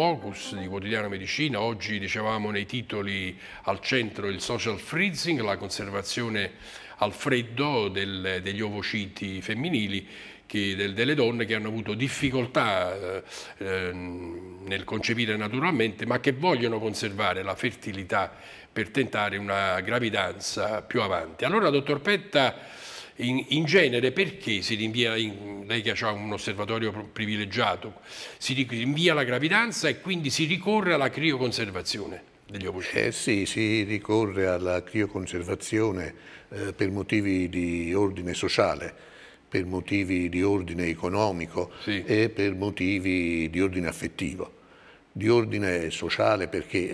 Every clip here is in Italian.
focus di Quotidiana Medicina, oggi dicevamo nei titoli al centro il social freezing, la conservazione al freddo del, degli ovociti femminili che, del, delle donne che hanno avuto difficoltà eh, ehm, nel concepire naturalmente ma che vogliono conservare la fertilità per tentare una gravidanza più avanti. Allora, dottor Petta, in, in genere perché si rinvia, in, lei che ha un osservatorio privilegiato, si rinvia la gravidanza e quindi si ricorre alla crioconservazione? degli ovociti? Eh sì, si ricorre alla crioconservazione eh, per motivi di ordine sociale, per motivi di ordine economico sì. e per motivi di ordine affettivo di ordine sociale perché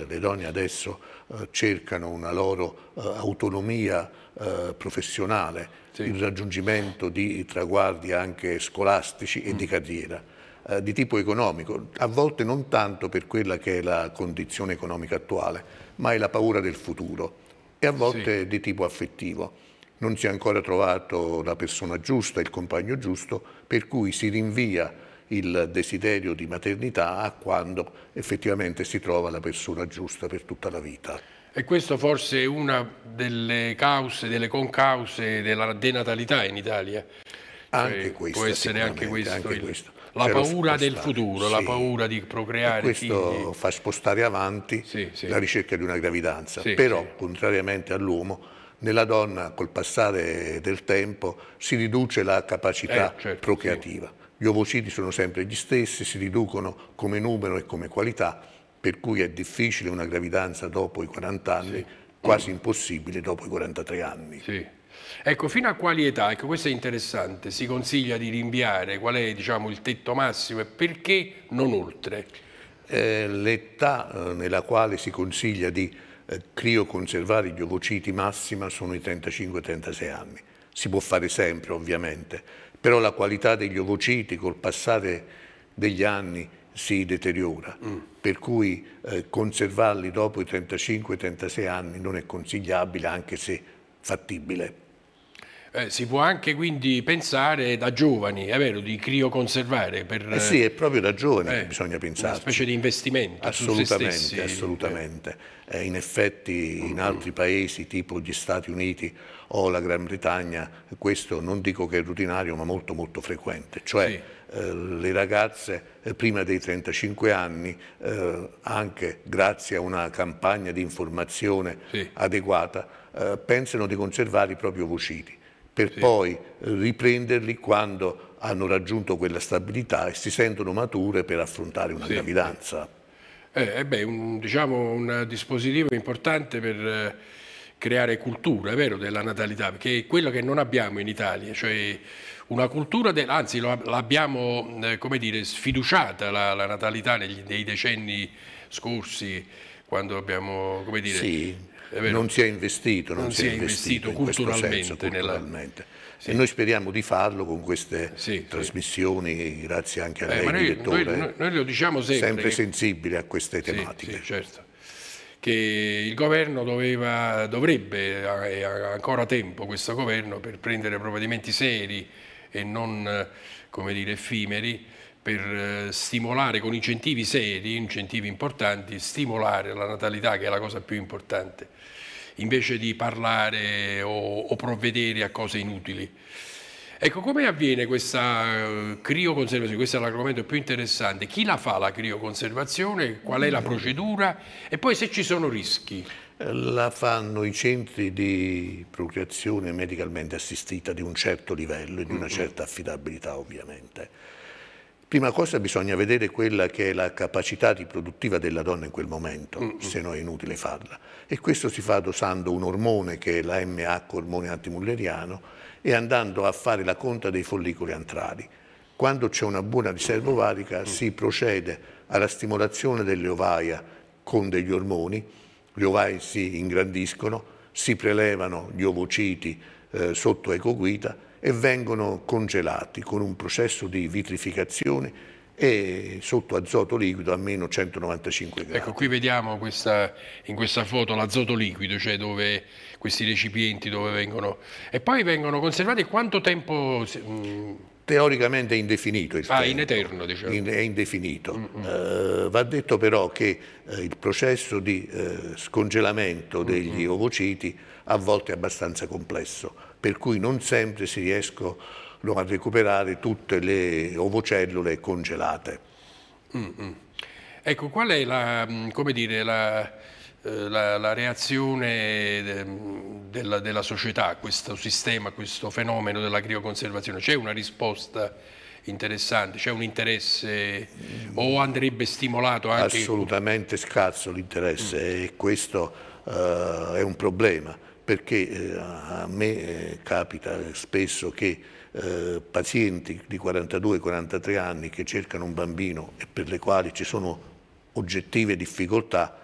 eh, le donne adesso eh, cercano una loro eh, autonomia eh, professionale, sì. il raggiungimento di traguardi anche scolastici e mm. di carriera eh, di tipo economico, a volte non tanto per quella che è la condizione economica attuale, ma è la paura del futuro e a volte sì. di tipo affettivo. Non si è ancora trovato la persona giusta, il compagno giusto, per cui si rinvia il desiderio di maternità a quando effettivamente si trova la persona giusta per tutta la vita. E questo forse è una delle cause, delle concause della denatalità in Italia. Cioè, anche cioè, questo. Può essere anche questo. Anche il... Eh. questo la paura del futuro, sì. la paura di procreare. E questo figli. fa spostare avanti sì, sì. la ricerca di una gravidanza, però contrariamente all'uomo nella donna col passare del tempo si riduce la capacità eh, certo, procreativa. Gli ovociti sono sempre gli stessi, si riducono come numero e come qualità, per cui è difficile una gravidanza dopo i 40 anni, sì. quasi impossibile dopo i 43 anni. Sì. Ecco, fino a quali età, ecco questo è interessante, si consiglia di rinviare, qual è diciamo, il tetto massimo e perché non oltre? Eh, l'età eh, nella quale si consiglia di eh, crioconservare gli ovociti massima sono i 35-36 anni, si può fare sempre ovviamente, però la qualità degli ovociti col passare degli anni si deteriora, mm. per cui eh, conservarli dopo i 35-36 anni non è consigliabile anche se fattibile. Eh, si può anche quindi pensare da giovani, è vero, di crioconservare. Per, eh sì, è proprio da giovani eh, che bisogna pensare. Una specie di investimento. Assolutamente, eh. assolutamente. Eh, in effetti in altri paesi tipo gli Stati Uniti o la Gran Bretagna questo non dico che è rutinario ma molto molto frequente, cioè sì. eh, le ragazze eh, prima dei 35 anni eh, anche grazie a una campagna di informazione sì. adeguata eh, pensano di conservare i propri ovociti per sì. poi riprenderli quando hanno raggiunto quella stabilità e si sentono mature per affrontare una sì. gravidanza. Eh, eh beh, un, diciamo un dispositivo importante per eh, creare cultura, vero, della natalità, perché è quello che non abbiamo in Italia, cioè una cultura, del, anzi l'abbiamo, eh, come dire, sfiduciata la, la natalità negli, nei decenni scorsi, quando abbiamo, come dire, sì non si è investito, non non si è investito, investito culturalmente, senso, culturalmente. Nella... Sì. E noi speriamo di farlo con queste sì, trasmissioni, sì. grazie anche eh, a lei, noi, direttore. Noi, noi, lo diciamo sempre. Sempre che... sensibile a queste tematiche. certo. Che il governo doveva, dovrebbe, ha eh, ancora tempo questo governo, per prendere provvedimenti seri e non, eh, come dire, effimeri, per eh, stimolare con incentivi seri, incentivi importanti, stimolare la natalità che è la cosa più importante, invece di parlare o, o provvedere a cose inutili. Ecco, come avviene questa eh, crioconservazione? Questo è l'argomento più interessante. Chi la fa la crioconservazione? Qual è la procedura? E poi se ci sono rischi? La fanno i centri di procreazione medicalmente assistita di un certo livello e di una certa affidabilità ovviamente Prima cosa bisogna vedere quella che è la capacità riproduttiva della donna in quel momento, mm -hmm. se no è inutile farla. E questo si fa dosando un ormone che è l'AMH, ormone antimulleriano, e andando a fare la conta dei follicoli antrali. Quando c'è una buona riserva ovarica mm -hmm. si procede alla stimolazione delle ovaie con degli ormoni, le ovaie si ingrandiscono, si prelevano gli ovociti eh, sotto ecoguida e vengono congelati con un processo di vitrificazione e sotto azoto liquido a meno 195 gradi. Ecco, qui vediamo questa, in questa foto l'azoto liquido, cioè dove questi recipienti dove vengono... E poi vengono conservati quanto tempo... Mm, Teoricamente è indefinito. Il ah, tempo. in eterno, diciamo. In, è indefinito. Mm -hmm. uh, va detto però che uh, il processo di uh, scongelamento degli mm -hmm. ovociti a volte è abbastanza complesso per cui non sempre si riescono a recuperare tutte le ovocellule congelate. Mm-hmm. Ecco, qual è la, mm, dire, la, eh, la, la reazione mm, della, della, società a questo sistema, a questo fenomeno della crioconservazione? C'è una risposta interessante, c'è un interesse o andrebbe stimolato anche? Assolutamente scarso l'interesse mm. e questo uh, è un problema perché eh, a me eh, capita spesso che eh, pazienti di 42-43 anni che cercano un bambino e per le quali ci sono oggettive difficoltà,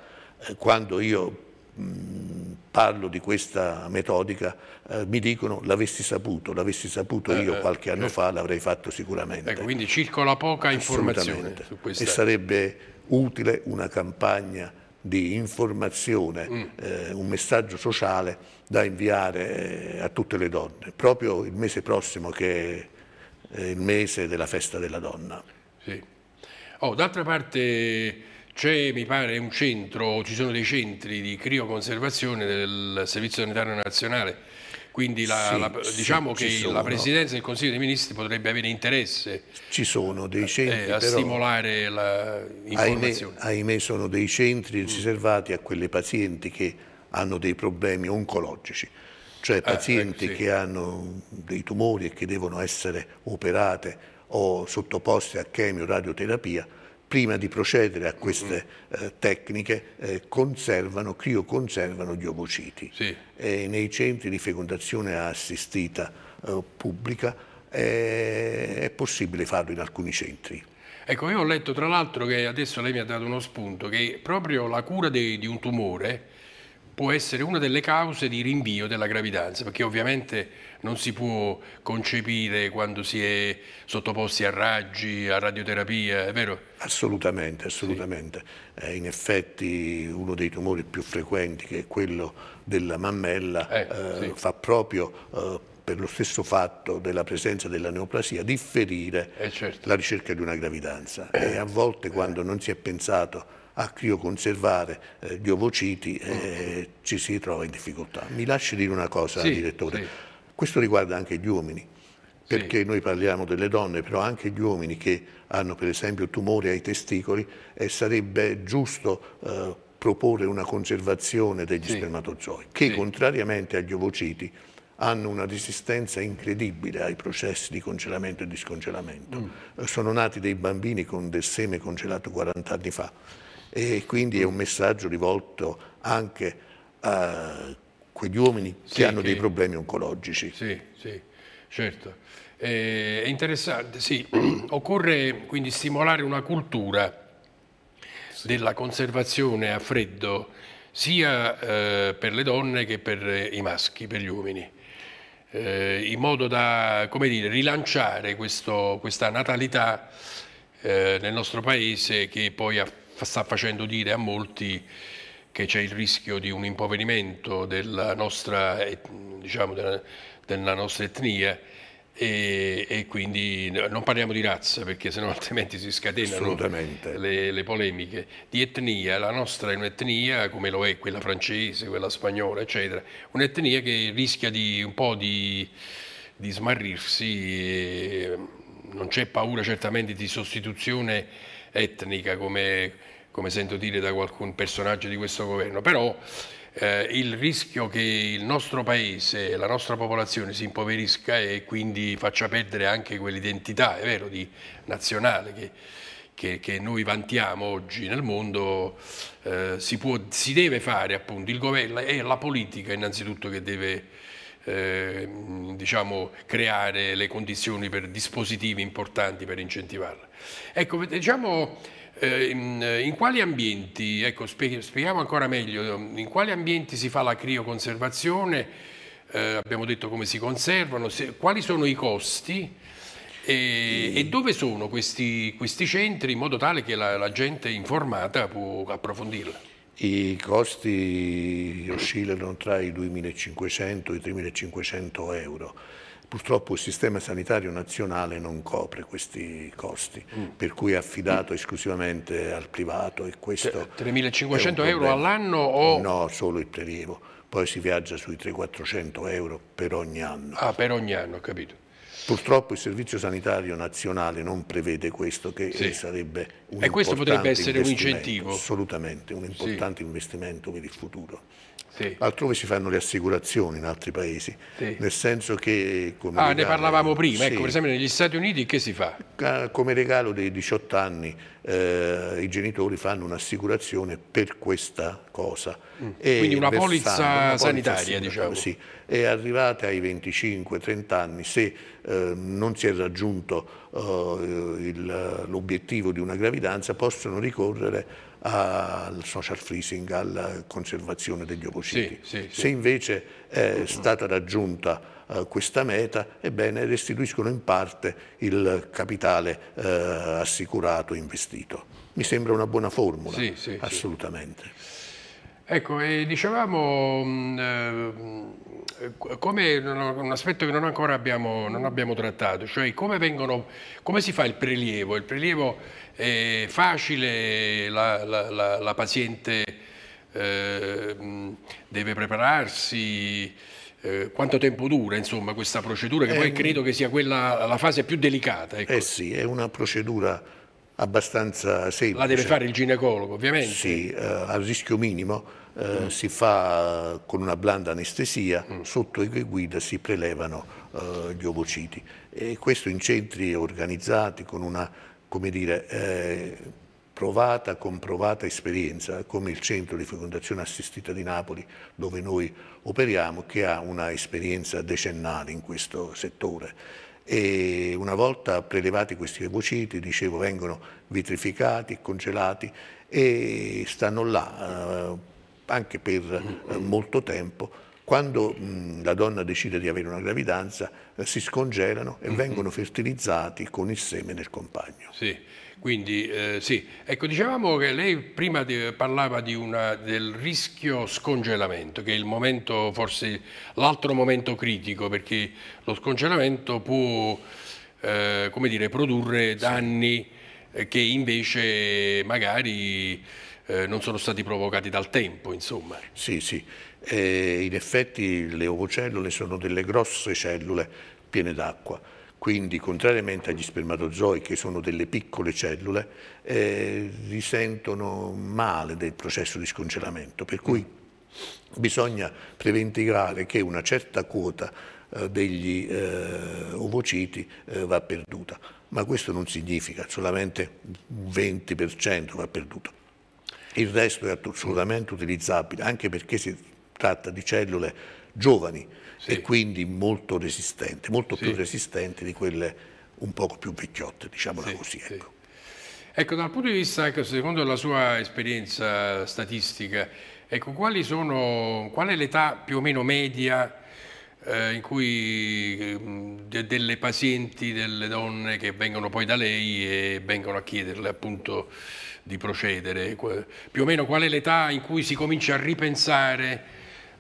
eh, quando io mm, parlo di questa metodica eh, mi dicono l'avessi saputo, l'avessi saputo eh, io qualche anno fa l'avrei fatto sicuramente. Ecco, quindi circola poca informazione su questo. E sarebbe utile una campagna di informazione, mm. eh, un messaggio sociale da inviare eh, a tutte le donne, proprio il mese prossimo che è eh, il mese della festa della donna. Sì. Oh, d'altra parte c'è, mi pare, un centro, ci sono dei centri di crioconservazione del Servizio Sanitario Nazionale quindi la, sì, la, diciamo sì, che la Presidenza del Consiglio dei Ministri potrebbe avere interesse ci sono dei eh, centri, a, a stimolare l'informazione. Ahimè, ahimè sono dei centri mm. riservati a quelle pazienti che hanno dei problemi oncologici, cioè pazienti eh, ecco, sì. che hanno dei tumori e che devono essere operate o sottoposte a chemio-radioterapia prima di procedere a queste eh, tecniche, eh, conservano, crioconservano gli ovociti. Sì. Eh, nei centri di fecondazione assistita eh, pubblica eh, è possibile farlo in alcuni centri. Ecco, io ho letto tra l'altro che adesso lei mi ha dato uno spunto, che proprio la cura di, di un tumore può essere una delle cause di rinvio della gravidanza, perché ovviamente non si può concepire quando si è sottoposti a raggi, a radioterapia, è vero? Assolutamente, assolutamente. Sì. Eh, in effetti uno dei tumori più frequenti, che è quello della mammella, eh, eh, sì. fa proprio eh, per lo stesso fatto della presenza della neoplasia differire eh, certo. la ricerca di una gravidanza. Eh. E a volte quando non si è pensato a crioconservare eh, gli ovociti eh, ci si trova in difficoltà. Mi lasci dire una cosa, sì, direttore. Sì. Questo riguarda anche gli uomini, perché sì. noi parliamo delle donne, però anche gli uomini che hanno per esempio tumori ai testicoli e sarebbe giusto eh, proporre una conservazione degli spermatozoi, che contrariamente agli ovociti hanno una resistenza incredibile ai processi di congelamento e discongelamento. Mm. Sono nati dei bambini con del seme congelato 40 anni fa e quindi è un messaggio rivolto anche a quegli uomini sì, che hanno che... dei problemi oncologici. Sì, sì, certo. Eh, è interessante, sì, occorre quindi stimolare una cultura sì. della conservazione a freddo sia eh, per le donne che per i maschi, per gli uomini, eh, in modo da come dire, rilanciare questo, questa natalità eh, nel nostro paese che poi ha sta facendo dire a molti che c'è il rischio di un impoverimento della nostra, diciamo, della, della nostra etnia e, e, quindi non parliamo di razza perché sennò altrimenti si scatenano le, le, polemiche di etnia, la nostra è un'etnia come lo è quella francese, quella spagnola eccetera, un'etnia che rischia di un po' di, di smarrirsi non c'è paura certamente di sostituzione etnica, come, come sento dire da qualcun personaggio di questo governo, però eh, il rischio che il nostro paese, la nostra popolazione si impoverisca e quindi faccia perdere anche quell'identità, è vero, di nazionale che, che, che noi vantiamo oggi nel mondo, eh, si, può, si, deve fare appunto, il governo è la politica innanzitutto che deve Ehm, diciamo, creare le condizioni per dispositivi importanti per incentivarla. Ecco, diciamo, eh, in, in, quali ambienti, ecco, spieghiamo ancora meglio, in quali ambienti si fa la crioconservazione, eh, abbiamo detto come si conservano, se, quali sono i costi, e, e, mm. dove sono questi, questi, centri in modo tale che la, la gente informata può approfondirla? I costi oscillano tra i 2.500 e i 3.500 euro. Purtroppo il sistema sanitario nazionale non copre questi costi, mm. per cui è affidato esclusivamente al privato. 3.500 cioè, euro all'anno o... No, solo il prelievo. Poi si viaggia sui 300-400 euro per ogni anno. Ah, per ogni anno, ho capito. Purtroppo il Servizio Sanitario Nazionale non prevede questo, che sì. sarebbe un E questo potrebbe essere un incentivo. Assolutamente, un importante sì. investimento per il futuro. Sì. Altrove si fanno le assicurazioni in altri paesi, sì. nel senso che... Come ah, regalo, ne parlavamo prima, ecco, sì. ecco, per esempio negli Stati Uniti che si fa? Come regalo dei 18 anni eh, i genitori fanno un'assicurazione per questa cosa. Mm. Quindi una polizza, sanitaria, sanitaria diciamo. Sì, e arrivate ai 25-30 anni, se eh, non si è raggiunto eh, l'obiettivo di una gravidanza, possono ricorrere al social freezing, alla conservazione degli ovociti. Sì, sì, sì. Se invece è stata raggiunta eh, questa meta, ebbene restituiscono in parte il capitale eh, assicurato investito. Mi sembra una buona formula, assolutamente. Ecco, dicevamo mm, eh, come un aspetto che non ancora abbiamo, non abbiamo trattato, cioè come, vengono, come, si fa il prelievo? Il prelievo è facile, la, la, la, la paziente eh, mm, deve prepararsi, eh, quanto tempo dura insomma, questa procedura che è poi un... Eh, credo che sia quella, la fase più delicata. Ecco. Eh sì, è una procedura abbastanza semplice. La deve fare il ginecologo, ovviamente. Sì, eh, a rischio minimo eh, mm. si fa eh, con una blanda anestesia, mm. sotto i guida si prelevano eh, gli ovociti e questo in centri organizzati con una, come dire, eh, provata, comprovata esperienza, come il centro di fecondazione assistita di Napoli, dove noi operiamo, che ha una esperienza decennale in questo settore e una volta prelevati questi leucociti, dicevo, vengono vitrificati, congelati e stanno là eh, anche per eh, molto tempo quando mh, la donna decide di avere una gravidanza, eh, si scongelano e mm-hmm. vengono fertilizzati con il seme del compagno. Sì. Quindi eh, sì, ecco, dicevamo che lei prima di, parlava di una, del rischio scongelamento, che è il momento, forse l'altro momento critico, perché lo scongelamento può, eh, come dire, produrre danni sì. Eh, che invece magari eh, non sono stati provocati dal tempo, insomma. Sì, sì. E in effetti le ovocellule sono delle grosse cellule piene d'acqua. Quindi, contrariamente agli spermatozoi, che sono delle piccole cellule, eh, risentono male del processo di scongelamento. Per cui bisogna preventivare che una certa quota eh, degli eh, ovociti eh, va perduta. Ma questo non significa solamente un 20% va perduto. Il resto è assolutamente utilizzabile, anche perché si tratta di cellule giovani sì. e quindi molto resistenti, molto sì. più resistenti di quelle un poco più vecchiotte, diciamola sì, così. Ecco. ecco. dal punto di vista, anche ecco, secondo la sua esperienza statistica, ecco, sono, qual è l'età più o meno media eh, in cui ehm, de, delle pazienti, delle donne che vengono poi da lei e vengono a chiederle appunto di procedere? Più o meno qual è l'età in cui si comincia a ripensare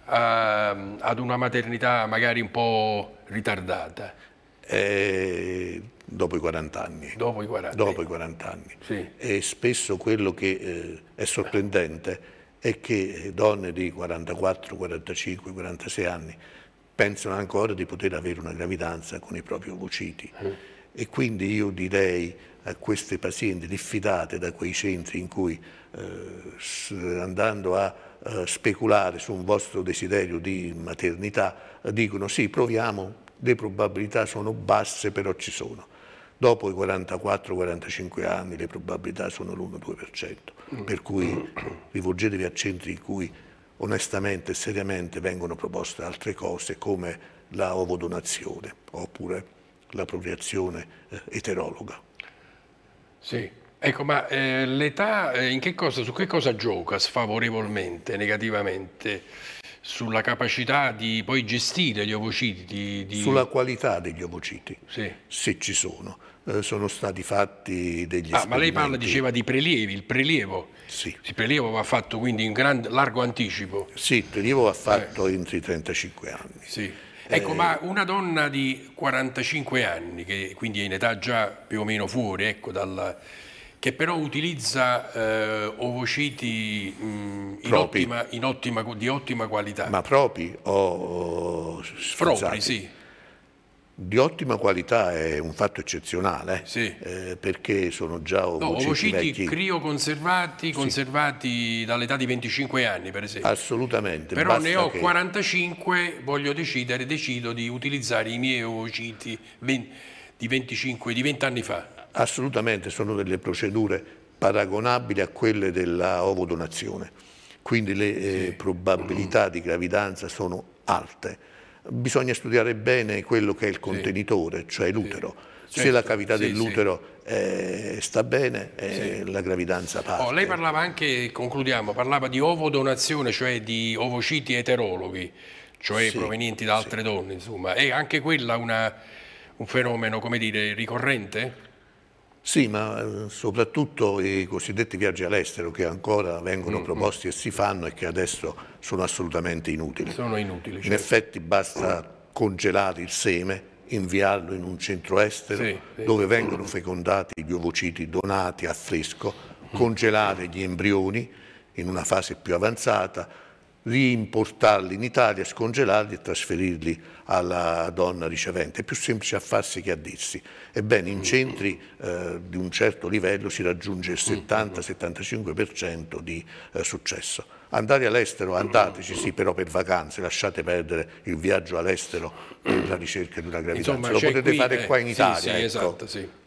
a, ehm, ad una maternità magari un po' ritardata? Eh, dopo i 40 anni. Dopo i 40, dopo i 40 anni. Sì. E spesso quello che eh, è sorprendente è che donne di 44, 45, 46 anni pensano ancora di poter avere una gravidanza con i propri ovociti. Mm eh. E quindi io direi a queste pazienti diffidate da quei centri in cui eh, andando a eh, speculare su un vostro desiderio di maternità dicono sì proviamo, le probabilità sono basse però ci sono. Dopo i 44-45 anni le probabilità sono l'1-2%, per cui rivolgetevi a centri in cui onestamente e seriamente vengono proposte altre cose come la ovodonazione oppure la procreazione eh, eterologa. Sì, ecco, ma eh, l'età eh, cosa, su che cosa gioca sfavorevolmente, negativamente? Sulla capacità di poi gestire gli ovociti? Di, di... Sulla qualità degli ovociti, sì. se ci sono. Eh, sono stati fatti degli ah, Ma lei parla, diceva, di prelievi, il prelievo. Sì. Il prelievo va fatto quindi in gran, largo anticipo. Sì, il prelievo va eh. fatto entro i 35 anni. Sì. Ecco, eh... ma una donna di 45 anni, che quindi è in età già più o meno fuori, ecco, dal, che però utilizza eh, ovociti mh, mm, in ottima, in ottima, di ottima qualità. Ma propri o, o sfruzzati? Propri, sì di ottima qualità è un fatto eccezionale eh, sì. eh, perché sono già ovociti, no, ovociti vecchi. crioconservati conservati sì. dall'età di 25 anni per esempio assolutamente però ne ho che... 45 voglio decidere decido di utilizzare i miei ovociti 20, di 25 di 20 anni fa assolutamente sono delle procedure paragonabili a quelle della ovodonazione quindi le eh, sì. eh, probabilità di gravidanza sono alte bisogna studiare bene quello che è il contenitore, sì. cioè l'utero. Sì. Certo. Se la cavità dell'utero eh, sta bene, eh, la gravidanza parte. Oh, lei parlava anche, concludiamo, parlava di ovodonazione, cioè di ovociti eterologhi, cioè provenienti da altre donne, insomma. È anche quella una, un fenomeno, come dire, ricorrente? Sì, ma eh, soprattutto i cosiddetti viaggi all'estero che ancora vengono mm -hmm. proposti e si fanno e che adesso sono assolutamente inutili. Sono inutili. Certo. In effetti basta congelare il seme, inviarlo in un centro estero sì, sì. dove vengono fecondati gli ovociti donati a fresco, congelare gli embrioni in una fase più avanzata, riimportarli in Italia, scongelarli e trasferirli alla donna ricevente. È più semplice a farsi che a dirsi. Ebbene, in centri eh, di un certo livello si raggiunge il 70-75% di eh, successo andare all'estero, andateci sì, però per vacanze, lasciate perdere il viaggio all'estero per la ricerca di una gravidanza. Insomma, Lo potete qui, fare eh, qua in Italia. Sì, sì, ecco. esatto, sì.